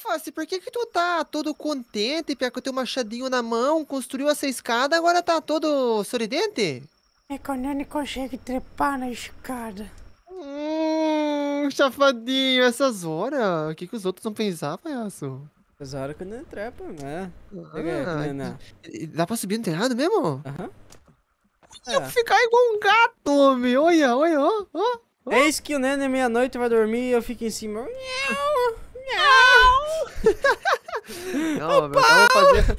Face, por que que tu tá todo contente, que com teu machadinho na mão, construiu essa escada, agora tá todo sorridente? É que eu nem consegue trepar na escada. Hum, chafadinho, essas horas, o que que os outros vão pensar, palhaço? As horas quando ele trepa, né? Ah, dá pra subir no telhado mesmo? Aham. Eu é. ficar igual um gato, homem. Olha, olha, olha. Oh, oh. É isso que o Nene meia-noite vai dormir e eu fico em cima. Não, meu, então eu vou fazer.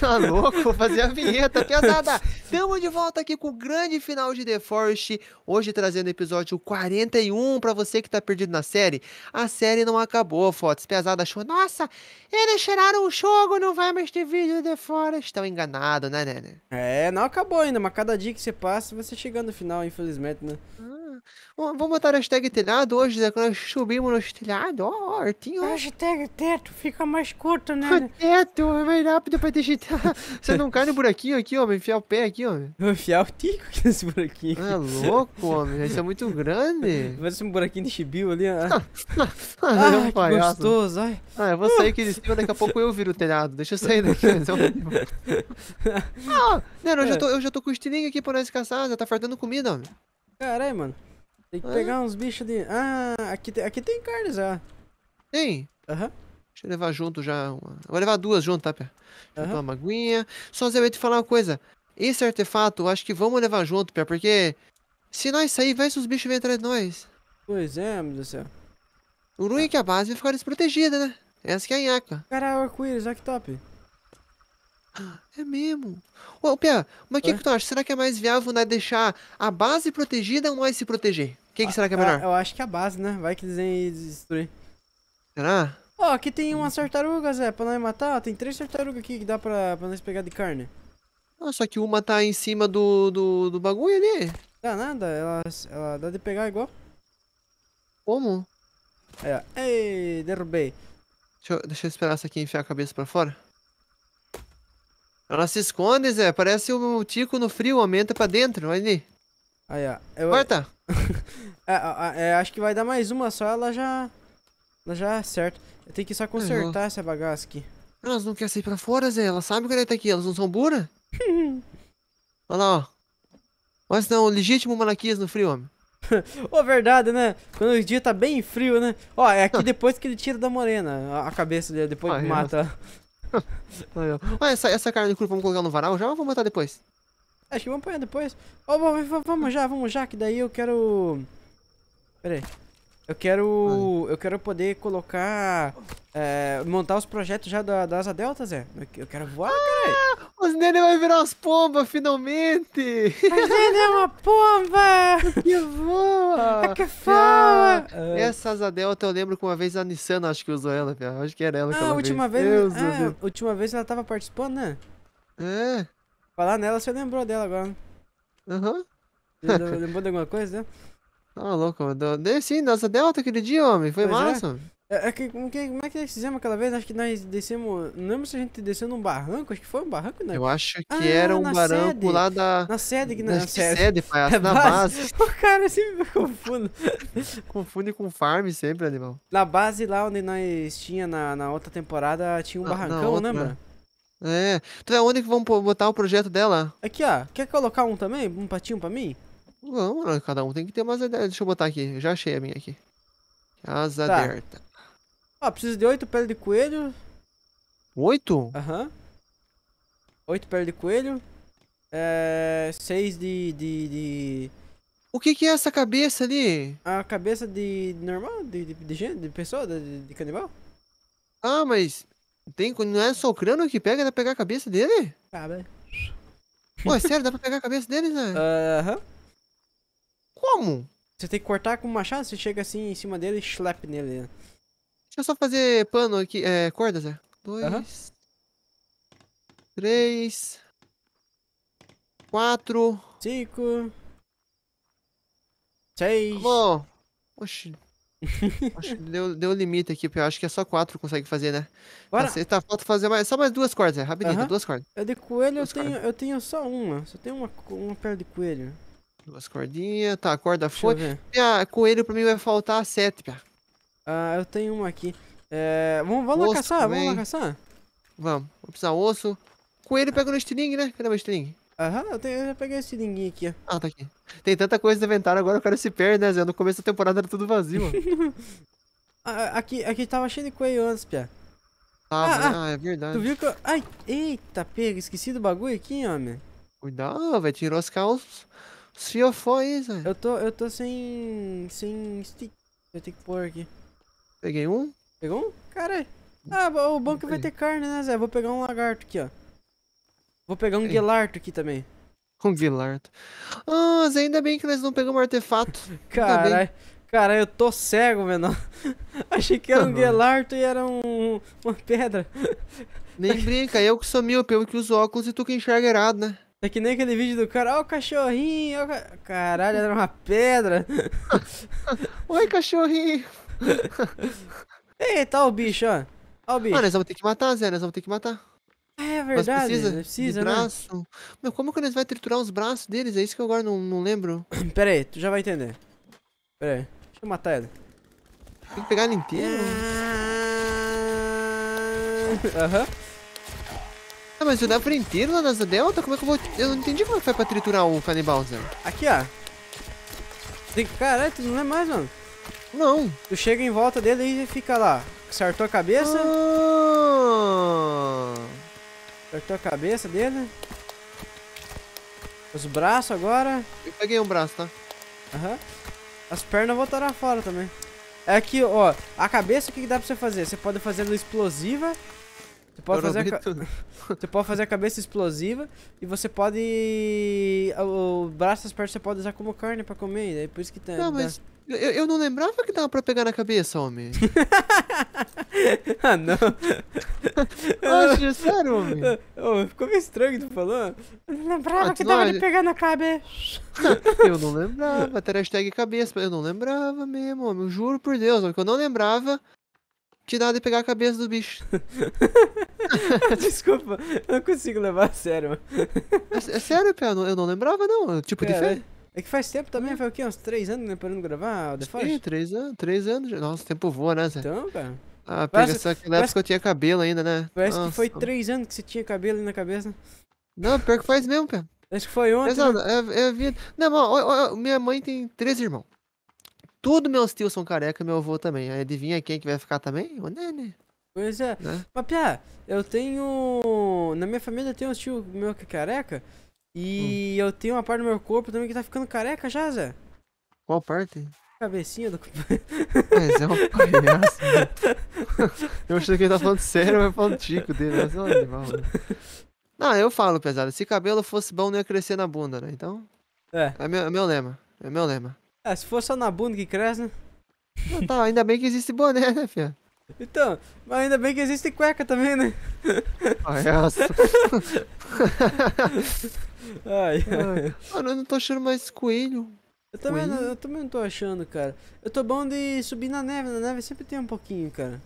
Tá louco? Vou fazer a vinheta pesada. Estamos de volta aqui com o grande final de The Forest. Hoje trazendo o episódio 41 para você que tá perdido na série. A série não acabou, fotos pesada achou. Nossa, eles tiraram o jogo, não vai mais ter vídeo The Forest. Estão enganados, né, Nene? É, não acabou ainda, mas cada dia que você passa, você chegando no final, infelizmente, né? Hum. Vamos botar a hashtag telhado hoje, né? Quando nós subimos no telhado, ó, oh, artinho. Oh. Hashtag teto, fica mais curto, né? teto, é mais rápido pra digitar. Você não cai no buraquinho aqui, homem, enfiar o pé aqui, homem. Vou enfiar o tico nesse buraquinho. Ah, louco, homem, isso é muito grande. Parece um buraquinho de chibio ali, ó ah, ah, ah, ah é um palhaço. gostoso, ai. Ah, eu é vou sair aqui de cima, daqui a pouco eu viro o telhado. Deixa eu sair daqui, então. ah, Nero, eu já tô, eu já tô com o estilingue aqui pra nós caçar, já tá fartando comida, homem. Caralho, mano. Tem que pegar uns bichos de. Ah, aqui, te... aqui tem carnes, ó. Tem? Aham. Uhum. Deixa eu levar junto já. Uma... vou levar duas junto, tá, Pia? Deixa uhum. uma aguinha. Só Zé, eu ia te falar uma coisa. Esse artefato, acho que vamos levar junto, Pia, porque se nós sair, vai se os bichos vêm atrás de nós. Pois é, meu Deus do céu. O ruim é que a base vai ficar desprotegida, né? Essa que é a nhaca. Caralho, é arco-íris, olha que top. É mesmo. Ô, Pia, mas o que, que tu acha? Será que é mais viável né, deixar a base protegida ou nós se proteger? O que, que ah, será que é melhor? É, eu, acho que é a base, né? Vai que e destruir. Será? Ó, aqui tem umas tartarugas, é, pra nós matar. tem três tartarugas aqui que dá pra, pra nós pegar de carne. Ah, só que uma tá em cima do, do, do bagulho ali. Dá nada, ela, ela dá de pegar igual. Como? É. Ei, derrubei. Deixa eu, deixa eu esperar essa aqui enfiar a cabeça pra fora. Ela se esconde, Zé. Parece o um tico no frio, aumenta pra dentro. Olha ali. Aí, ó. Eu... Corta! é, é, acho que vai dar mais uma só, ela já. Ela já acerta. É Eu tenho que só consertar essa bagaça aqui. Elas não querem sair pra fora, Zé. Elas sabem que ela tá é aqui. Elas não são bura? Olha lá, ó. Mas não, legítimo Malaquias no frio, homem. Ô, verdade, né? Quando o dia tá bem frio, né? Ó, é aqui depois que ele tira da morena a cabeça dele, depois que mata. Ah, essa, essa carne de cru vamos colocar no varal já ou vamos botar depois? Acho que vamos apanhar depois. Oh, vamos já, vamos já, que daí eu quero... Pera aí. Eu quero. Ai. Eu quero poder colocar. É, montar os projetos já da, da Asa Delta, Zé. Eu quero voar, ah, cara. Os neném vai virar umas pombas, finalmente! A neném é uma pomba! que voa! É que fala. É, ah, ah. essa asa delta eu lembro que uma vez a Nissan acho que usou ela, cara. acho que era ela que ah, ela última vez. vez ah, última vez ela tava participando, né? É. Falar nela, você lembrou dela agora. Aham. Uhum. Lembrou de alguma coisa, né? Tá ah, louco, mano. Sim, nossa delta aquele dia, homem. Foi pois é. massa. É. É, é, que, que, como é que nós fizemos aquela vez? Acho que nós descemos. Não lembro se a gente desceu num barranco, acho que foi um barranco, né? Eu acho que ah, era um barranco sede, lá da. Na sede, que na, na sede. sede é na base. base. O cara sempre me confunde. confunde com farm sempre, animal. Na base lá onde nós tinha na, na outra temporada, tinha um na, barrancão, lembra? É. Então é onde que vamos botar o projeto dela? Aqui, ó. Quer colocar um também? Um patinho pra mim? Não, cada um tem que ter umas ideias. Deixa eu botar aqui. já achei a minha aqui. Casa tá. aberta. Ah, preciso de oito peles de coelho. Oito? Aham. Uhum. Oito peles de coelho. É... Seis de, de, de... O que, que é essa cabeça ali? A cabeça de normal? De, de, de gente? De pessoa? De, de canibal? Ah, mas... Tem, não é só o crânio que pega, dá pra pegar a cabeça dele? Tá, ah, velho. Pô, é sério, dá pra pegar a cabeça dele, né? Aham. Uhum. Como? Você tem que cortar com o machado, você chega assim em cima dele e schlep nele. Né? Deixa eu só fazer pano aqui. É, corda, Zé. Dois. Uhum. Três. Quatro. Cinco. Seis. Tá bom. Oxi. acho que deu, deu limite aqui, porque eu acho que é só quatro consegue fazer, né? Tá Bora. Tá, falta fazer mais, só mais duas cordas, é rapidinho, duas cordas. É de coelho, eu tenho, eu tenho só uma, só tenho uma, uma perna de coelho. Duas cordinhas, tá, a corda Deixa foi. Pia, coelho pra mim vai faltar sete, pia. Ah, eu tenho uma aqui. É, vamos, vamos lá caçar, vamos lá caçar? Vamos, vou precisar osso. Coelho pega no string, né? Cadê meu string? Aham, eu, tenho, eu já peguei esse linguinho aqui, ó. Ah, tá aqui. Tem tanta coisa no inventário, agora eu quero se perde, né, Zé? No começo da temporada era tudo vazio, ah, aqui, aqui tava cheio de coelho antes, Pia. Ah, ah, ah, é verdade. Tu viu que eu... Ai, eita, pega, esqueci do bagulho aqui, homem. Cuidado, vai tirar os calças. Se eu for aí, Zé. Eu tô, eu tô sem... sem stick. eu tenho que pôr aqui. Peguei um. Pegou um? Caralho. Hum. Ah, o banco vai ter carne, né, Zé? Vou pegar um lagarto aqui, ó. Vou pegar um guelarto aqui também. Um guelarto. Ah, Zé, ainda bem que nós não pegamos artefato. Caralho. Cara, eu tô cego, menor. Achei que era um guelarto e era um, uma pedra. Nem brinca, eu que sou mil pelo que uso óculos e tu que enxerga errado, né? É que nem aquele vídeo do cara, ó oh, o cachorrinho, ó oh, ca... Caralho, era uma pedra. Oi, cachorrinho. Eita tá o bicho, ó. o bicho. Ah, nós vamos ter que matar, Zé. Nós vamos ter que matar. É verdade, nós precisa, nós precisa de né? braço. Né? Meu, como que nós vai triturar os braços deles? É isso que eu agora não, não lembro. Pera aí, tu já vai entender. Pera aí, deixa eu matar ela. Tem que pegar ela inteira? Aham. uhum. Ah, mas o dá pra inteiro lá nas delta? Como é que eu vou... Eu não entendi como é que vai pra triturar o canibal, Zé. Aqui, ó. Tem... Caralho, tu não é mais, mano. Não. Tu chega em volta dele e fica lá. Acertou a cabeça. Ah. Acertou a cabeça dele. Os braços agora. Eu peguei um braço, tá? Aham. Uhum. As pernas voltaram fora também. É que, ó, a cabeça o que, que dá pra você fazer? Você pode fazer ela explosiva. Você pode, fazer a... Né? você pode fazer a cabeça explosiva e você pode. O braço e as pernas você pode usar como carne pra comer. É por isso que tem. Não, mas eu, eu não lembrava que dava pra pegar na cabeça, homem. ah, não. Oxe, ah, sério, homem? Oh, ficou meio estranho que tu falou. Eu não lembrava ah, que dava de pegar na cabeça. eu não lembrava. Até hashtag cabeça. Eu não lembrava mesmo, homem. Eu juro por Deus, homem, que eu não lembrava que dava de pegar a cabeça do bicho. Desculpa, eu não consigo levar a sério. É, é sério, Pé? eu não, eu não lembrava, não. Tipo, Cara, de é, fé. Né? É que faz tempo também, é. foi o quê? Uns três anos, né? Parando de gravar, The Forest? Sim, três anos, três anos. Nossa, o tempo voa, né, Zé? Então, cara. Ah, pega parece, só que na época eu tinha cabelo ainda, né? Parece Nossa. que foi três anos que você tinha cabelo na cabeça. Não, pior que faz mesmo, cara. Acho que foi ontem. Exato, né? é, eu é, Não, ó, ó, minha mãe tem três irmãos. Tudo meus tios são careca e meu avô também. Aí adivinha quem que vai ficar também? O Nene. Pois é. Né? eu tenho... Na minha família tem um tio meu que é careca... E hum. eu tenho uma parte do meu corpo também que tá ficando careca já, Zé. Qual parte? Cabecinha do. Mas é um palhaço, né? Eu achei que ele tá falando sério, mas falando tico dele. Mas é um animal, mano. Né? Não, eu falo, pesado. Se cabelo fosse bom, não ia crescer na bunda, né? Então. É. É meu, é meu lema. É meu lema. É, se fosse só na bunda que cresce, né? Não, tá, ainda bem que existe boné, né, fia? Então, mas ainda bem que existe cueca também, né? Palhaço. Ai. Ai. É. Mano, eu não tô achando mais coelho. Eu também, coelho? Não, eu também não tô achando, cara. Eu tô bom de subir na neve, na neve sempre tem um pouquinho, cara.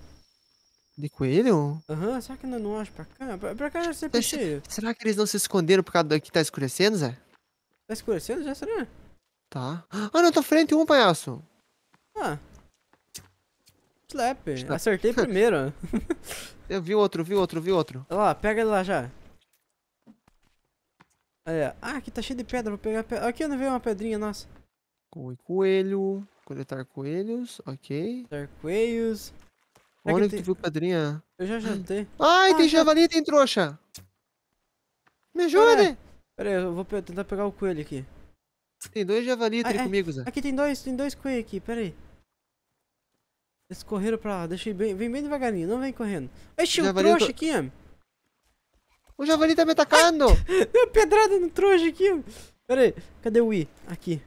De coelho? Aham, uhum, será que não acho pra cá? Pra, pra cá já é sempre Deixa, cheio. Será que eles não se esconderam por causa que tá escurecendo, Zé? Tá escurecendo já, será? Tá. Ah, na tua frente um, palhaço. Ah. Slap. Acertei primeiro. eu vi outro, vi outro, vi outro. Olha lá, pega ele lá já. É, ah, aqui tá cheio de pedra, vou pegar pedra. Aqui eu não vejo uma pedrinha, nossa. Coelho, coletar coelhos, ok. Coletar coelhos. Onde que tu viu pedrinha? Eu já jantei. Ai, ah, tem então já... javali, tem trouxa. Me ajude! Né? Pera aí, eu vou pe tentar pegar o coelho aqui. Tem dois javali, ah, é. comigo, Zé. Aqui tem dois, tem dois coelhos aqui, pera aí. Eles correram pra lá, deixei bem, vem bem devagarinho, não vem correndo. Ixi, o um trouxa tô... aqui, homem. O javali tá me atacando! Deu pedrada no trouxa aqui. Pera aí, cadê o I? Aqui.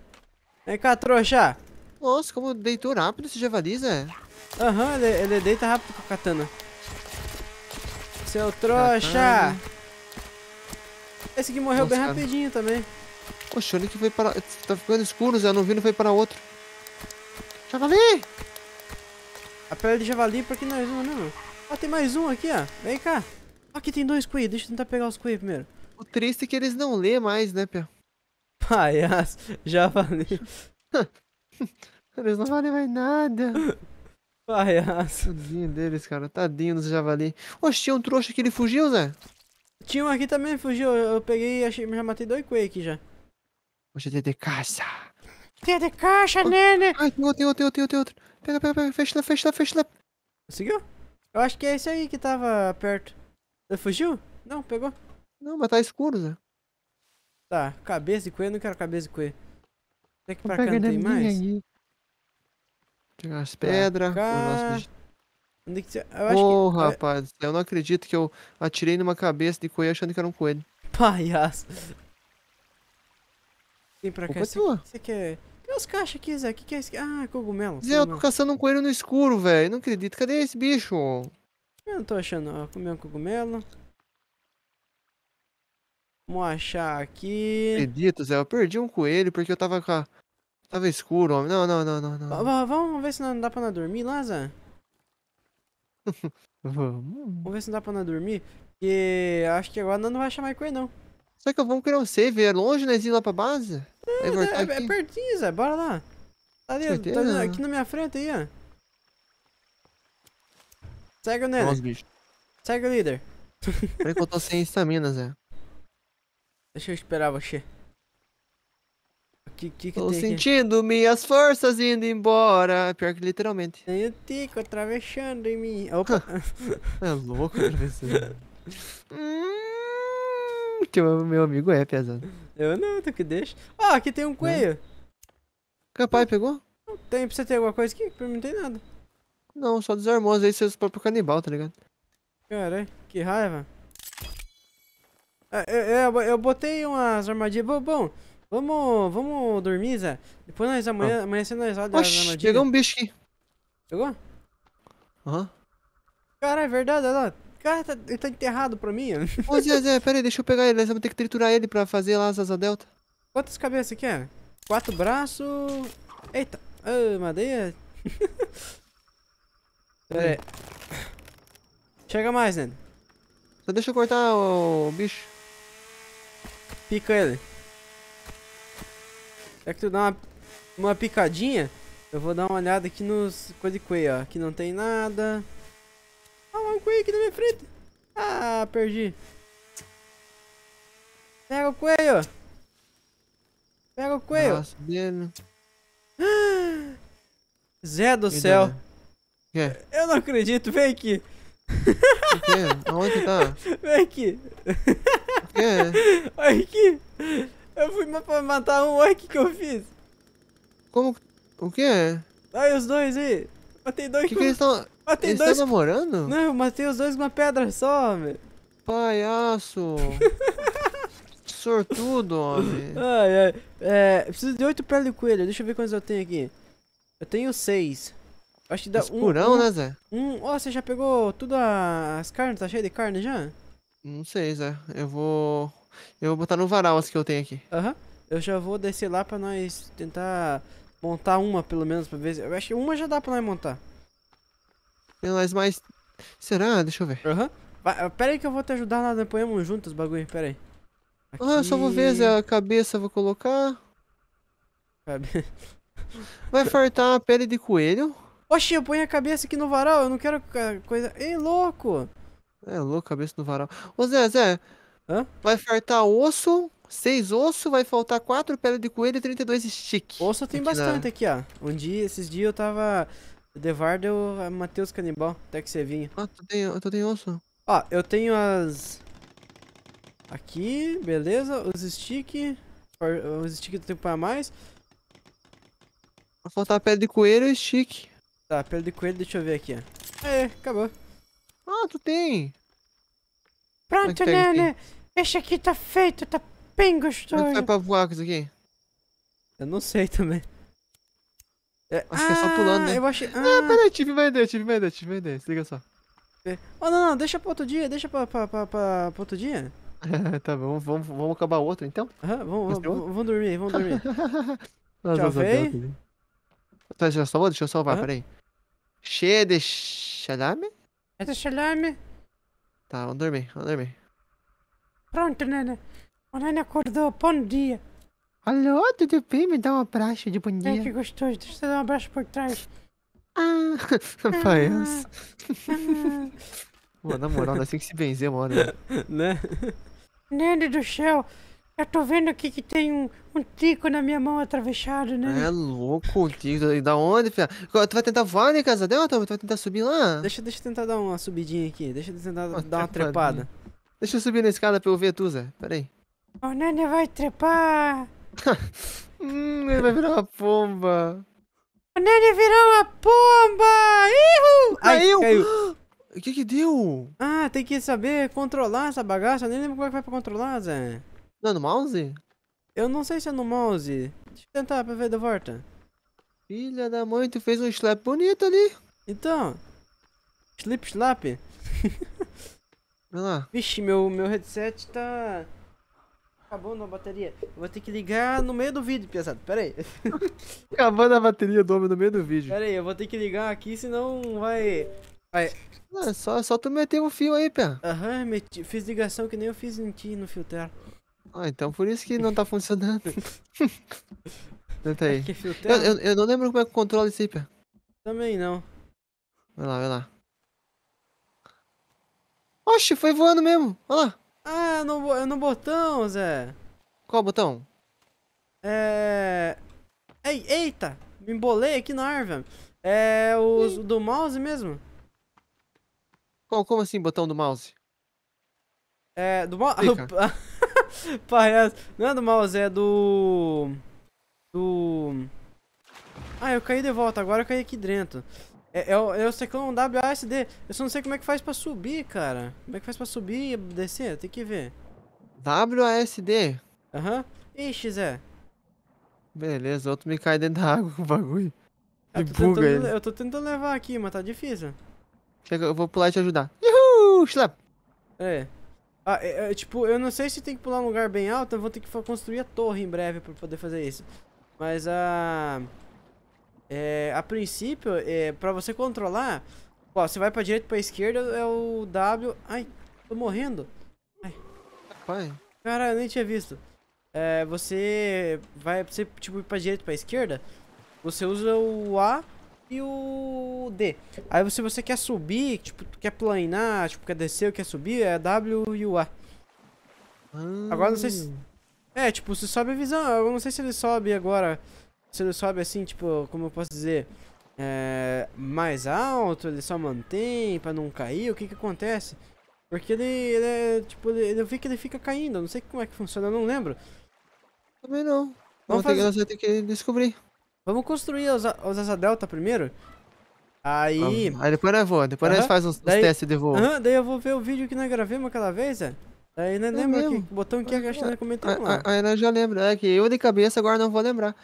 Vem cá, trouxa. Nossa, como deitou rápido esse javali, Zé. Aham, uhum, ele, ele, deita rápido com a katana. Seu trouxa! Katana. Esse aqui morreu Nossa, bem cara. rapidinho também. Poxa, olha que foi para... Tá ficando escuro, Zé. Não vi, não foi para outro. Javali! A pele de javali, por que nós não, né, Ah, tem mais um aqui, ó. Vem cá. Aqui tem dois Queen, deixa eu tentar pegar os Queen primeiro. O triste é que eles não lê mais, né, Pia? Palhaço, já falei. eles não valem mais nada. Palhaço. Tadinho deles, cara. Tadinho dos javali. Oxe, tinha um trouxa que ele fugiu, Zé? Tinha um aqui também, fugiu. Eu peguei e achei, já matei dois Queen aqui já. Oxe, é de caixa. Tem de caixa, nene! Ai, tem outro, tem outro, tem outro, tem outro. Pega, pega, pega. Fecha lá, fecha lá, fecha lá. Conseguiu? Eu acho que é esse aí que tava perto. Ele fugiu? Não, pegou. Não, mas tá escuro, Zé. Tá, cabeça e coelho, eu não quero cabeça e coelho. Até que pra cá não tem mais? Aí. Tirar as pedras. Cá... Nosso... Onde é que... eu que... É- rapaz, eu não acredito que eu atirei numa cabeça de coelho achando que era um coelho. Palhaço. É tem pra cá. que Você quer... Tem umas caixas aqui, Zé. O que, que é isso? Ah, cogumelo. Zé, eu tô caçando um coelho no escuro, velho. Não acredito. Cadê esse bicho? Eu não tô achando, ó. Comer um cogumelo. Vamos achar aqui. Acredito, Zé. Eu perdi um coelho porque eu tava com a... Tava escuro, homem. Não, não, não, não, não. Vamos ver se não dá pra não dormir lá, Zé? Vamos. Vamos ver se não dá pra não dormir. Porque acho que agora não vai chamar coelho, não. Será que eu vou criar um save? É longe, né? Ir lá pra base? É, é, é, é pertinho, Zé. Bora lá. Tá ali, tá, aqui na minha frente aí, ó. Segue o Nenê. Segue o líder. Por que eu tô sem estamina, Zé. Deixa eu esperar você. Que, que que tô sentindo aqui? minhas forças indo embora. Pior que literalmente. Tem o Tico atravessando em mim. Opa. é louco atravessando. hum, que meu amigo é pesado. Eu não, tu que deixa. Ah, aqui tem um coelho. Né? Não. Capai, pegou? Não tem, precisa ter alguma coisa aqui? Pra mim não tem nada. Não, só desarmou às vezes seus próprios canibal, tá ligado? Cara, que raiva. Ah, eu, eu, eu botei umas armadilhas. Bom, bom, vamos, vamos dormir, Zé. Depois nós amanhã, ah. amanhã nós roda Oxi, armadilha. Chegou um bicho aqui. Chegou? Aham. Uhum. Cara, é verdade, olha lá. Cara, tá, ele tá enterrado pra mim. Ô Zé, Zé, pera aí, deixa eu pegar ele. Nós vamos ter que triturar ele pra fazer lá as asas delta. Quantas cabeças aqui é? Quatro braços. Eita, oh, madeira. Pera aí. Chega mais, né? Só deixa eu cortar o, bicho. Pica ele. É que tu dá uma, uma picadinha? Eu vou dar uma olhada aqui nos coisa de ó. Aqui não tem nada. Ah, um coelho aqui na minha frente. Ah, perdi. Pega o coelho. Pega o coelho. Nossa, ah, Zé do Cuidado. céu. Quê? Eu não acredito, vem aqui. O quê? Aonde tá? Vem aqui. O quê? Olha aqui. Eu fui matar um, olha o que eu fiz. Como? O quê? Olha os dois aí. Matei dois que com... que eles estão... Matei eles dois... estão namorando? Não, eu matei os dois com uma pedra só, velho. Palhaço. Sortudo, homem. Ai, ai. É, preciso de oito peles de coelho. Deixa eu ver quantos eu tenho aqui. Eu tenho seis. Acho que dá Escurão, um, um, né, Zé? Um, ó, oh, você já pegou tudo a... as carnes? Tá cheio de carne já? Não sei, Zé. Eu vou... Eu vou botar no varal as que eu tenho aqui. Aham. Uhum. Eu já vou descer lá pra nós tentar montar uma, pelo menos, pra ver. Eu acho que uma já dá pra nós montar. Nós mais... Será? Deixa eu ver. Aham. Uhum. Pera aí que eu vou te ajudar lá, nós vamos juntos os bagulho, pera aí. Aqui... Ah, só vou ver, Zé. A cabeça eu vou colocar. Cabe... Vai fartar a pele de coelho. Oxi, eu ponho a cabeça aqui no varal, eu não quero é, coisa. Ei, louco! É, louco, cabeça no varal. Ô Zé, Zé, Hã? vai faltar osso, seis osso, vai faltar quatro peles de coelho e 32 stick. Osso tem aqui bastante na... aqui, ó. Um dia, esses dias eu tava. Devardo, eu matei os canibal, até que você vinha. Ah, tu tem, tu tem osso? Ó, eu tenho as. Aqui, beleza. Os stick. Os stick do tempo pra mais. Vai faltar a pele de coelho e stick. Tá, pelo de coelho, deixa eu ver aqui. É, acabou. Ah, tu tem! Pronto, é tá né, né? Esse aqui tá feito, tá bem gostoso. Como é que tá pra voar com isso aqui? Eu não sei também. É, Acho ah, que é só ah, pulando, né? Eu achei... Ah, ah peraí, tive uma ideia, tive uma ideia, tive uma ideia. Se liga só. É. Oh, não, não, deixa pra outro dia, deixa pra, pra, pra, pra, pra outro dia. tá bom, vamos, vamos acabar outro então? Aham, vamos, vamos, vamos dormir, vamos dormir. Tchau, véi. Tá, já salvou? Deixa eu salvar, peraí. Cheia de salame? É de salame. Tá, vamos dormir, vamos dormir. Pronto, Nana. O Nana acordou, bom dia. Alô, tudo bem? Me dá um abraço de bom dia. É que gostoso, deixa eu dar um abraço por trás. Ah, rapaz. Ah, ah. Mano, na moral, nós é assim temos que se benzer mano, Né? Nene do céu, eu tô vendo aqui que tem um, um tico na minha mão atravessado, né? É louco, tico. E da onde, filha? Tu vai tentar voar, né, casa dela? Tu vai tentar subir lá? Deixa, deixa eu tentar dar uma subidinha aqui. Deixa eu tentar dar uma trepada. Deixa eu subir na escada pra eu ver tu, Zé. Pera aí. O Nani vai trepar. hum, ele vai virar uma pomba. O Nani virou uma pomba! Ihu! Aí Ai, caiu. O que que deu? Ah, tem que saber controlar essa bagaça. Eu nem lembro como é que vai pra controlar, Zé. Não é no mouse? Eu não sei se é no mouse. Deixa eu tentar pra ver da volta. Filha da mãe, tu fez um slap bonito ali. Então. Slip slap. Vai lá. Vixe, meu, meu headset tá... acabou na bateria. Eu vou ter que ligar no meio do vídeo, pesado. Pera aí. Acabando a bateria do homem no meio do vídeo. Pera aí, eu vou ter que ligar aqui, senão vai... Vai... Não, ah, é só, só tu meter um fio aí, pé. Aham, meti... fiz ligação que nem eu fiz em ti no filter. Ah, então por isso que não tá funcionando. Tenta aí. É eu, eu, eu, não lembro como é que controla esse hiper. Também não. Vai lá, vai lá. Oxe, foi voando mesmo. Olha lá. Ah, no, é no botão, Zé. Qual botão? É... Ei, eita! Me embolei aqui na árvore. É o do mouse mesmo? Como, como assim, botão do mouse? É, do mouse... parece Não é do mouse, é do... Do... Ah, eu caí de volta. Agora eu caí aqui dentro. É, é, o, é o teclão WASD. Eu só não sei como é que faz pra subir, cara. Como é que faz pra subir e descer? Tem que ver. WASD? Aham. Uhum. Ixi, Zé. Beleza, outro me cai dentro da água com o bagulho. Eu tô, buga tentando, ele. eu tô tentando levar aqui, mas tá difícil. Chega, eu vou pular e te ajudar. Uhul, slap! É. Ah, é, é, tipo, eu não sei se tem que pular um lugar bem alto, eu vou ter que construir a torre em breve para poder fazer isso. Mas a... Ah, é, a princípio, é, para você controlar... Ó, você vai pra direita e pra esquerda, é o W... Ai, tô morrendo. Ai. Pai. Cara, eu nem tinha visto. É, você vai, você, tipo, pra direita e pra esquerda, você usa o A e o D. Aí se você quer subir, tipo, quer planear, tipo, quer descer, quer subir, é W e o A. Hum. Agora não sei se... É, tipo, se sobe a visão, eu não sei se ele sobe agora, se ele sobe assim, tipo, como eu posso dizer, é, mais alto, ele só mantém pra não cair, o que que acontece? Porque ele, ele é, tipo, ele, eu vi que ele fica caindo, não sei como é que funciona, eu não lembro. Também não. Vamos, Vamos fazer... que, ter que descobrir. Vamos construir os, asa delta primeiro? Aí... Ah, aí depois nós voa, depois uhum. nós faz daí... testes de voo. Aham, daí eu vou ver o vídeo que nós gravamos aquela vez, é? Aí não é lembro. que botão que a gente no comentário lá. Aí nós já lembra, é que eu de cabeça agora não vou lembrar.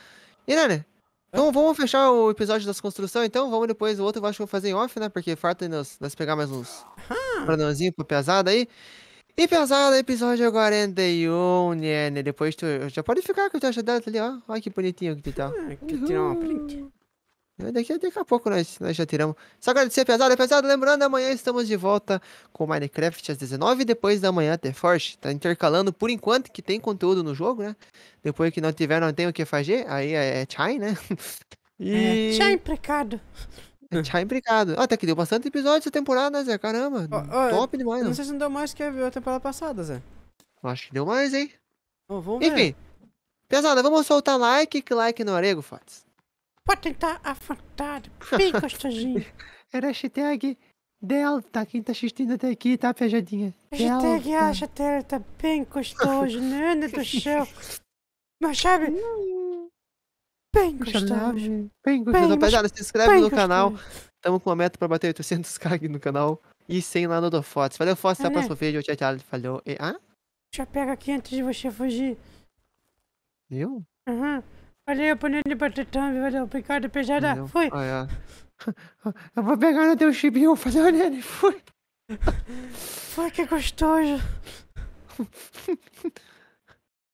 E Nani, então vamos fechar o episódio das construções, então vamos depois, o outro eu acho que eu vou fazer em off, né? Porque falta nós, nós pegar mais uns ah. pra pesada aí. E pesado, episódio 41, Nene, né? Depois tu já pode ficar com o teu ajudante ali, ó. Olha que bonitinho que tu tá. Ah, quer tirar uma print? É, daqui, daqui a pouco nós, nós já tiramos. Só agradecer, pesado, pesado. Lembrando, amanhã estamos de volta com Minecraft às 19 depois da manhã até Forge. Tá intercalando por enquanto que tem conteúdo no jogo, né? Depois que não tiver, não tem o que fazer. Aí é, é chai, né? E... É, chai, precado tchau, obrigado. Tá até que deu bastante episódio essa temporada, Zé. Caramba. Ó, ó, top demais. Não, né? não sei se não deu mais que a temporada passada, Zé. Acho que deu mais, hein? Ó, vamos Enfim. Ver. Pesada, vamos soltar like, que like no arego, Fats. Pode tentar à bem gostosinho. Era hashtag Delta, quem tá assistindo até aqui, tá, Pejadinha? Hashtag acha Delta, bem gostoso, né, do céu. Mas sabe, hum. Bem gostoso. Bem gostoso. Rapaziada, se inscreve no canal. Estamos com uma meta pra bater 800k aqui no canal. E 100 lá no Dofotes. Valeu, Fotos. Até o próximo vídeo. Tchau, tchau. Falou. E, ah? Já pega aqui antes de você fugir. Eu? Aham. Uhum. Valeu, panela de thumb. Valeu. Obrigado, pesada. Valeu. Fui. Ah, é. Eu vou pegar no teu chibinho. o Nene. Fui. Foi que gostoso.